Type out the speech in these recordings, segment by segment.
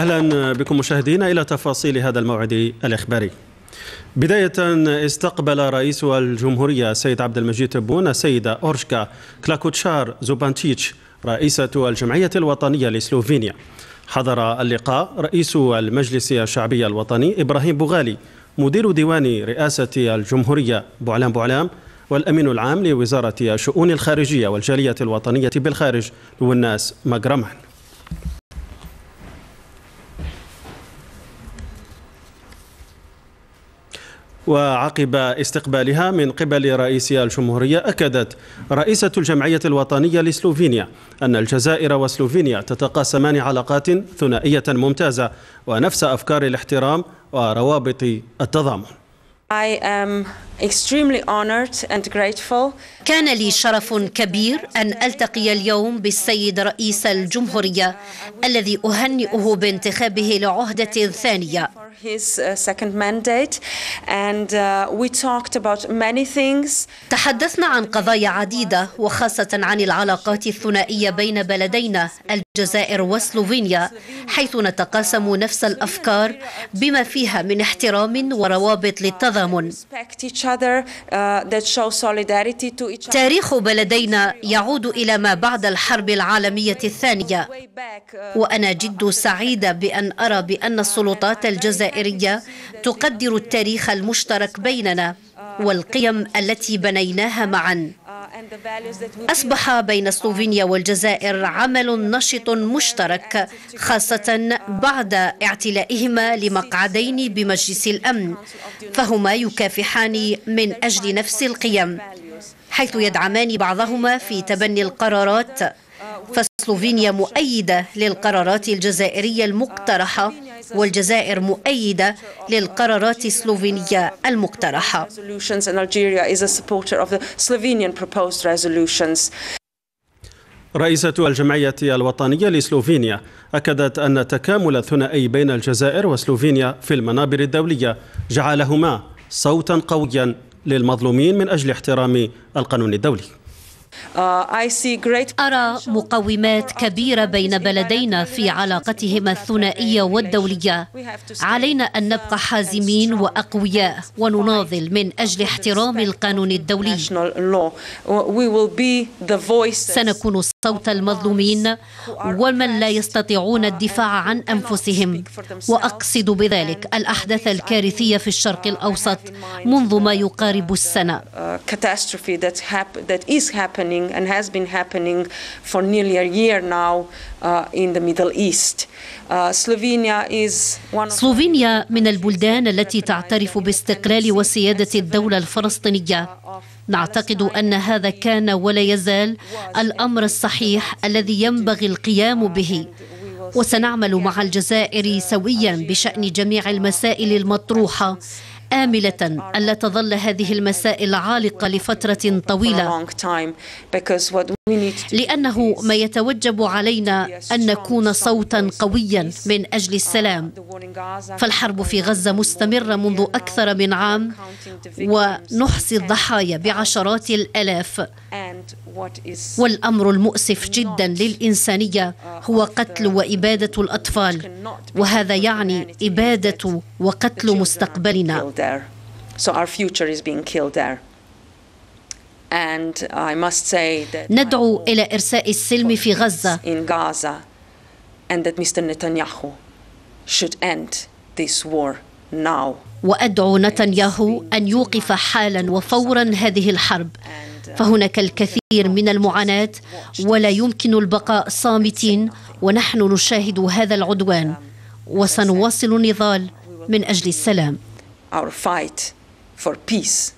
أهلا بكم مشاهدينا إلى تفاصيل هذا الموعد الإخباري بداية استقبل رئيس الجمهورية السيد عبد المجيد تبون السيدة أورشكا كلاكوتشار زوبانتيتش رئيسة الجمعية الوطنية لسلوفينيا حضر اللقاء رئيس المجلس الشعبي الوطني إبراهيم بوغالي مدير ديوان رئاسة الجمهورية بوعلام بوعلام والأمين العام لوزارة الشؤون الخارجية والجالية الوطنية بالخارج والناس مجرمان وعقب استقبالها من قبل رئيس الجمهورية أكدت رئيسة الجمعية الوطنية لسلوفينيا أن الجزائر وسلوفينيا تتقاسمان علاقات ثنائية ممتازة ونفس أفكار الاحترام وروابط التضامن I am extremely honored and grateful. كان لي شرف كبير أن ألتقي اليوم بالسيد رئيس الجمهورية الذي أهنئه بانتخابه لعهدة ثانية Uh, uh, تحدثنا عن قضايا عديدة وخاصة عن العلاقات الثنائية بين بلدينا الجزائر وسلوفينيا حيث نتقاسم نفس الأفكار بما فيها من احترام وروابط للتضامن تاريخ بلدينا يعود إلى ما بعد الحرب العالمية الثانية وأنا جد سعيدة بأن أرى بأن السلطات الجزائرية تقدر التاريخ المشترك بيننا والقيم التي بنيناها معاً أصبح بين سلوفينيا والجزائر عمل نشط مشترك خاصة بعد اعتلائهما لمقعدين بمجلس الأمن فهما يكافحان من أجل نفس القيم حيث يدعمان بعضهما في تبني القرارات فسلوفينيا مؤيدة للقرارات الجزائرية المقترحة والجزائر مؤيدة للقرارات السلوفينية المقترحة رئيسة الجمعية الوطنية لسلوفينيا أكدت أن التكامل الثنائي بين الجزائر وسلوفينيا في المنابر الدولية جعلهما صوتا قويا للمظلومين من أجل احترام القانون الدولي آه، أرى مقومات كبيرة بين بلدينا في علاقتهما الثنائية والدولية علينا أن نبقى حازمين وأقوياء ونناضل من أجل احترام القانون الدولي سنكون صوت المظلومين ومن لا يستطيعون الدفاع عن أنفسهم وأقصد بذلك الأحداث الكارثية في الشرق الأوسط منذ ما يقارب السنة uh, happening and has been happening for nearly a year now uh, in the Middle East. Uh, سلوفينيا من البلدان التي تعترف باستقلال وسيادة الدولة الفلسطينية uh, نعتقد أن هذا كان ولا يزال الأمر الصحيح الذي ينبغي القيام به وسنعمل مع الجزائر سويا بشأن جميع المسائل المطروحة آملة ألا تظل هذه المسائل عالقة لفترة طويلة لأنه ما يتوجب علينا أن نكون صوتا قويا من أجل السلام فالحرب في غزة مستمرة منذ أكثر من عام ونحصي الضحايا بعشرات الآلاف والأمر المؤسف جدا للإنسانية هو قتل وإبادة الأطفال وهذا يعني إبادة وقتل مستقبلنا ندعو إلى إرساء السلم في غزة and that Mr. Netanyahu should end this war. وأدعو نتنياهو أن يوقف حالا وفورا هذه الحرب فهناك الكثير من المعاناة ولا يمكن البقاء صامتين ونحن نشاهد هذا العدوان وسنواصل النضال من أجل السلام our fight for peace,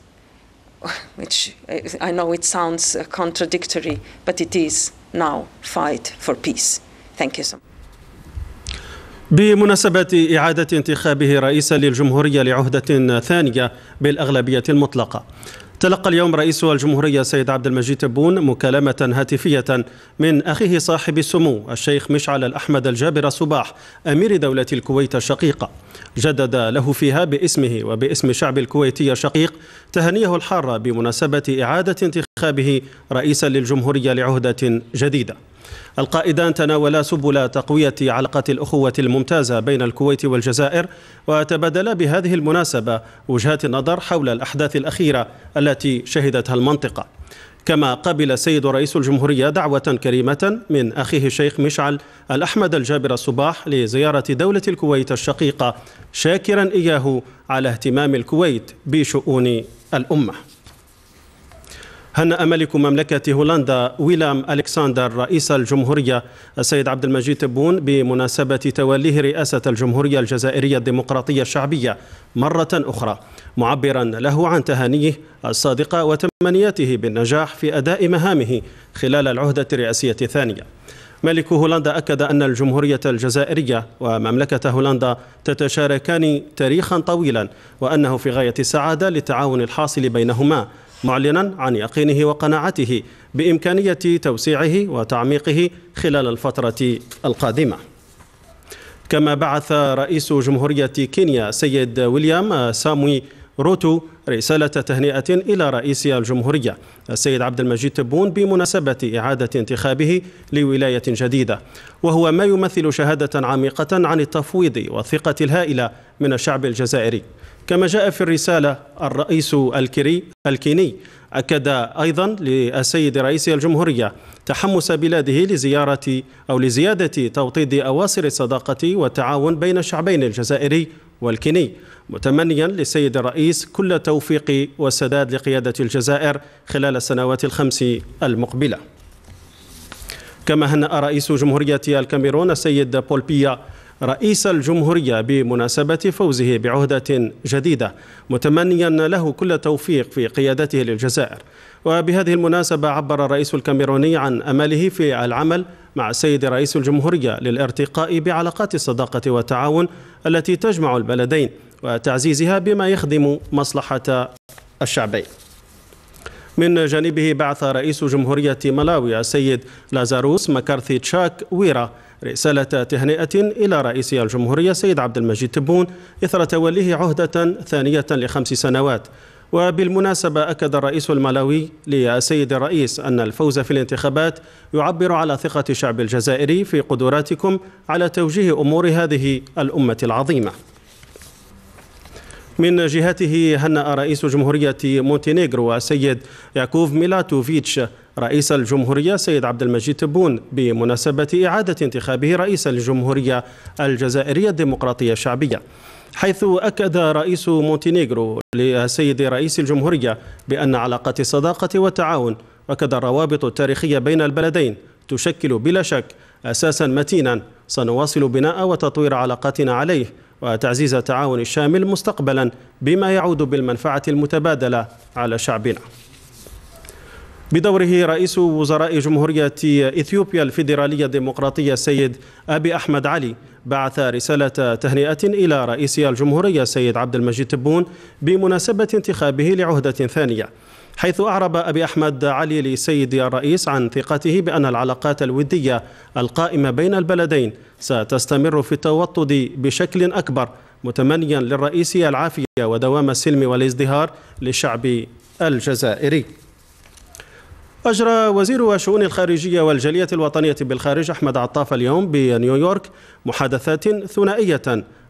which I know it sounds contradictory, but it is now fight for peace. Thank you so much. بمناسبة إعادة انتخابه رئيسا للجمهورية لعهدة ثانية بالأغلبية المطلقة تلقى اليوم رئيس الجمهورية السيد عبد المجيد تبون مكالمة هاتفية من أخيه صاحب السمو الشيخ مشعل الأحمد الجابر صباح أمير دولة الكويت الشقيقة جدد له فيها باسمه وباسم شعب الكويتي الشقيق تهنيه الحارة بمناسبة إعادة انتخاب انتخابه رئيسا للجمهورية لعهدة جديدة القائدان تناولا سبل تقوية علاقة الأخوة الممتازة بين الكويت والجزائر وتبادلا بهذه المناسبة وجهات النظر حول الأحداث الأخيرة التي شهدتها المنطقة كما قبل السيد رئيس الجمهورية دعوة كريمة من أخيه الشيخ مشعل الأحمد الجابر الصباح لزيارة دولة الكويت الشقيقة شاكرا إياه على اهتمام الكويت بشؤون الأمة هنأ ملك مملكة هولندا ويلام ألكسندر رئيس الجمهورية السيد عبد المجيد تبون بمناسبة توليه رئاسة الجمهورية الجزائرية الديمقراطية الشعبية مرة أخرى معبرا له عن تهانيه الصادقة وتمنياته بالنجاح في أداء مهامه خلال العهدة الرئاسية الثانية ملك هولندا أكد أن الجمهورية الجزائرية ومملكة هولندا تتشاركان تاريخا طويلا وأنه في غاية السعادة للتعاون الحاصل بينهما معلنا عن يقينه وقناعته بإمكانية توسيعه وتعميقه خلال الفترة القادمة كما بعث رئيس جمهورية كينيا سيد ويليام ساموي روتو رسالة تهنئة إلى رئيس الجمهورية السيد عبد المجيد تبون بمناسبة إعادة انتخابه لولاية جديدة وهو ما يمثل شهادة عميقة عن التفويض والثقة الهائلة من الشعب الجزائري كما جاء في الرسالة الرئيس الكري الكيني أكد أيضا للسيد رئيس الجمهورية تحمس بلاده لزيارة أو لزيادة توطيد أواصر الصداقة والتعاون بين الشعبين الجزائري والكيني متمنيا للسيد الرئيس كل التوفيق والسداد لقيادة الجزائر خلال السنوات الخمس المقبلة كما هنأ رئيس جمهورية الكاميرون السيد بول بيا رئيس الجمهورية بمناسبة فوزه بعهدة جديدة متمنيا له كل توفيق في قيادته للجزائر وبهذه المناسبة عبر الرئيس الكاميروني عن أمله في العمل مع سيد رئيس الجمهورية للارتقاء بعلاقات الصداقة والتعاون التي تجمع البلدين وتعزيزها بما يخدم مصلحة الشعبين من جانبه بعث رئيس جمهورية ملاوي السيد لازاروس مكارثي تشاك ويرا رسالة تهنئة إلى رئيس الجمهورية سيد عبد المجيد تبون إثر توليه عهدة ثانية لخمس سنوات وبالمناسبة أكد الرئيس الملاوي للسيد الرئيس أن الفوز في الانتخابات يعبر على ثقة الشعب الجزائري في قدراتكم على توجيه أمور هذه الأمة العظيمة من جهته هنأ رئيس جمهورية مونتينيغرو السيد ياكوف ميلاتوفيتش رئيس الجمهورية سيد عبد المجيد تبون بمناسبة إعادة انتخابه رئيس الجمهورية الجزائرية الديمقراطية الشعبية حيث أكد رئيس مونتينيغرو لسيد رئيس الجمهورية بأن علاقة الصداقة والتعاون وكذا الروابط التاريخية بين البلدين تشكل بلا شك أساسا متينا سنواصل بناء وتطوير علاقاتنا عليه وتعزيز التعاون الشامل مستقبلا بما يعود بالمنفعة المتبادلة على شعبنا بدوره رئيس وزراء جمهورية إثيوبيا الفيدرالية الديمقراطية السيد أبي أحمد علي بعث رسالة تهنئة إلى رئيس الجمهورية السيد عبد المجيد تبون بمناسبة انتخابه لعهدة ثانية حيث أعرب أبي أحمد علي لسيد الرئيس عن ثقته بأن العلاقات الودية القائمة بين البلدين ستستمر في التوطد بشكل أكبر متمنيا للرئيس العافية ودوام السلم والازدهار للشعب الجزائري أجرى وزير الشؤون الخارجية والجالية الوطنية بالخارج أحمد عطاف اليوم بنيويورك محادثات ثنائية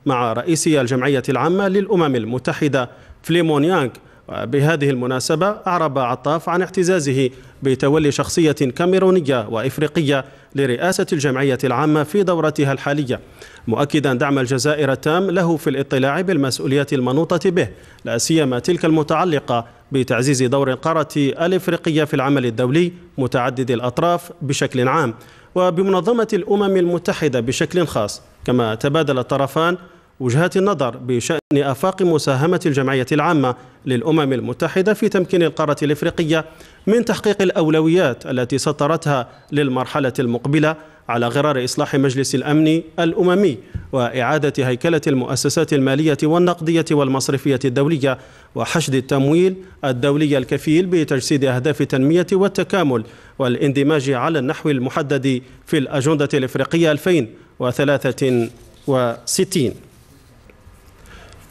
مع رئيس الجمعية العامة للأمم المتحدة فليمون يانغ بهذه المناسبة أعرب عطاف عن اعتزازه بتولي شخصية كاميرونية وإفريقية لرئاسة الجمعية العامة في دورتها الحالية مؤكدا دعم الجزائر التام له في الاطلاع بالمسؤوليات المنوطة به لا سيما تلك المتعلقة بتعزيز دور القارة الإفريقية في العمل الدولي متعدد الأطراف بشكل عام وبمنظمة الأمم المتحدة بشكل خاص كما تبادل الطرفان وجهات النظر بشأن آفاق مساهمة الجمعية العامة للأمم المتحدة في تمكين القارة الإفريقية من تحقيق الأولويات التي سطرتها للمرحلة المقبلة على غرار إصلاح مجلس الأمن الأممي وإعادة هيكلة المؤسسات المالية والنقدية والمصرفية الدولية وحشد التمويل الدولي الكفيل بتجسيد أهداف التنمية والتكامل والاندماج على النحو المحدد في الأجندة الإفريقية 2063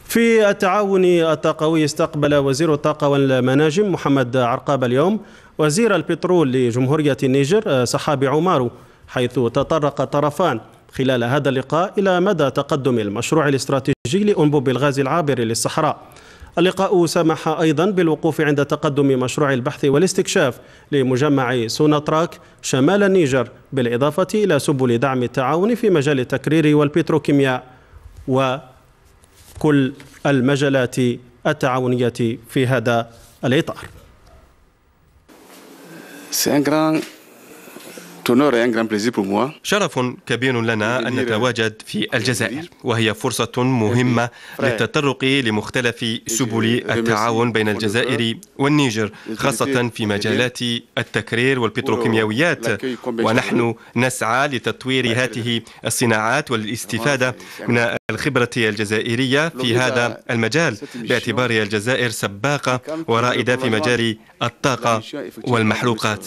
في التعاون الطاقوي استقبل وزير الطاقة والمناجم محمد عرقاب اليوم وزير البترول لجمهورية النيجر سحاب آه، عمارو حيث تطرق طرفان خلال هذا اللقاء إلى مدى تقدم المشروع الاستراتيجي لأنبوب الغاز العابر للصحراء اللقاء سمح أيضا بالوقوف عند تقدم مشروع البحث والاستكشاف لمجمع سوناتراك شمال النيجر بالإضافة إلى سبل دعم التعاون في مجال التكرير والبتروكيمياء وكل المجالات التعاونية في هذا الإطار. شرف كبير لنا أن نتواجد في الجزائر وهي فرصة مهمة للتطرق لمختلف سبل التعاون بين الجزائر والنيجر خاصة في مجالات التكرير والبتروكيماويات ونحن نسعى لتطوير هذه الصناعات والاستفادة من الخبرة الجزائرية في هذا المجال باعتبار الجزائر سباقة ورائدة في مجال الطاقة والمحروقات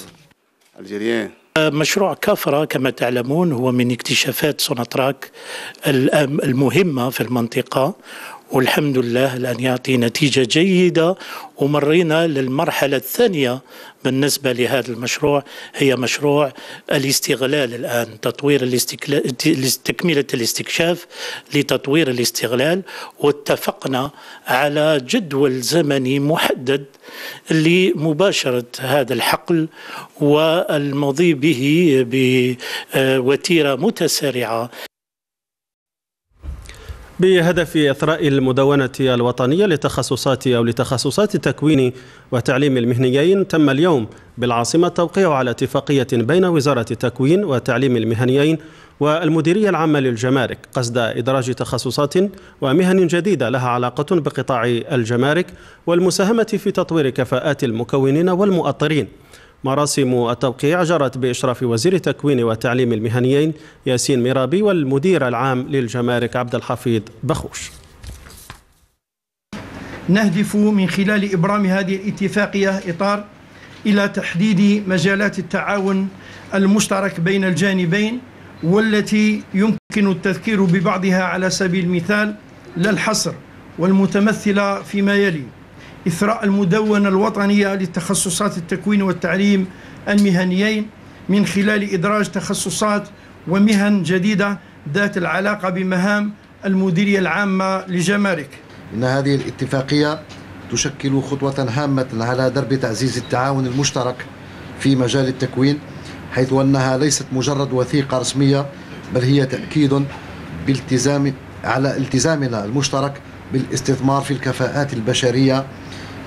مشروع كفرة كما تعلمون هو من اكتشافات سوناتراك المهمة في المنطقة والحمد لله الآن يعطي نتيجة جيدة ومرينا للمرحلة الثانية بالنسبة لهذا المشروع هي مشروع الاستغلال الآن تطوير تكملة الاستكشاف لتطوير الاستغلال واتفقنا على جدول زمني محدد لمباشرة هذا الحقل والمضي به بوتيرة آه، متسارعة بهدف إثراء المدونة الوطنية لتخصصات أو لتخصصات التكوين وتعليم المهنيين تم اليوم بالعاصمة التوقيع على اتفاقية بين وزارة التكوين وتعليم المهنيين والمديرية العامة للجمارك قصد إدراج تخصصات ومهن جديدة لها علاقة بقطاع الجمارك والمساهمة في تطوير كفاءات المكونين والمؤطرين مراسم التوقيع جرت بإشراف وزير التكوين والتعليم المهنيين ياسين ميرابي والمدير العام للجمارك عبد الحفيظ بخوش نهدف من خلال إبرام هذه الاتفاقية إطار إلى تحديد مجالات التعاون المشترك بين الجانبين والتي يمكن التذكير ببعضها على سبيل المثال لا الحصر والمتمثلة فيما يلي إثراء المدونة الوطنية لتخصصات التكوين والتعليم المهنيين من خلال إدراج تخصصات ومهن جديدة ذات العلاقة بمهام المديرية العامة لجمارك إن هذه الاتفاقية تشكل خطوة هامة على درب تعزيز التعاون المشترك في مجال التكوين حيث أنها ليست مجرد وثيقة رسمية بل هي تأكيد بالتزام على التزامنا المشترك بالاستثمار في الكفاءات البشرية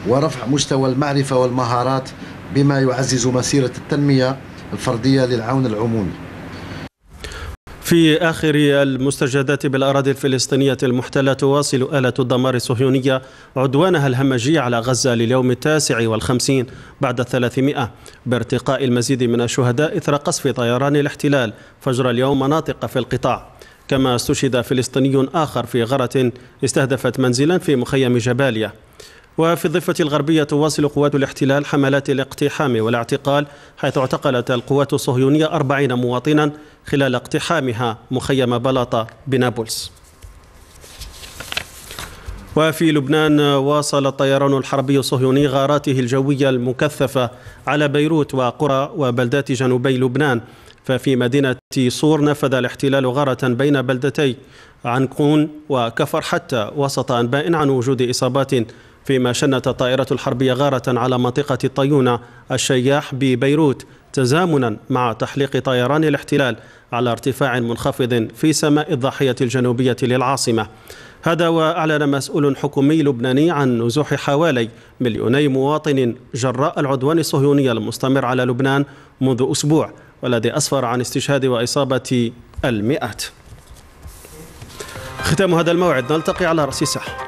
ورفع مستوى المعرفة والمهارات بما يعزز مسيرة التنمية الفردية للعون العمومي في آخر المستجدات بالأراضي الفلسطينية المحتلة تواصل آلة الدمار الصهيونية عدوانها الهمجي على غزة لليوم التاسع والخمسين بعد الثلاثمائة بارتقاء المزيد من الشهداء إثر قصف طيران الاحتلال فجر اليوم مناطق في القطاع كما استشهد فلسطيني آخر في غرة استهدفت منزلا في مخيم جباليا وفي الضفة الغربية تواصل قوات الاحتلال حملات الاقتحام والاعتقال حيث اعتقلت القوات الصهيونية 40 مواطنا خلال اقتحامها مخيم بلاطة بنابلس وفي لبنان واصل الطيران الحربي الصهيوني غاراته الجوية المكثفة على بيروت وقرى وبلدات جنوبي لبنان ففي مدينة صور نفذ الاحتلال غارة بين بلدتي عنقون وكفر حتى وسط أنباء عن وجود إصابات فيما شنت الطائرة الحربية غارة على منطقة الطيونة الشياح ببيروت تزامنا مع تحليق طيران الاحتلال على ارتفاع منخفض في سماء الضاحية الجنوبية للعاصمة هذا وأعلن مسؤول حكومي لبناني عن نزوح حوالي مليوني مواطن جراء العدوان الصهيوني المستمر على لبنان منذ أسبوع والذي أسفر عن استشهاد وإصابة المئات ختام هذا الموعد نلتقي على رأس الساحة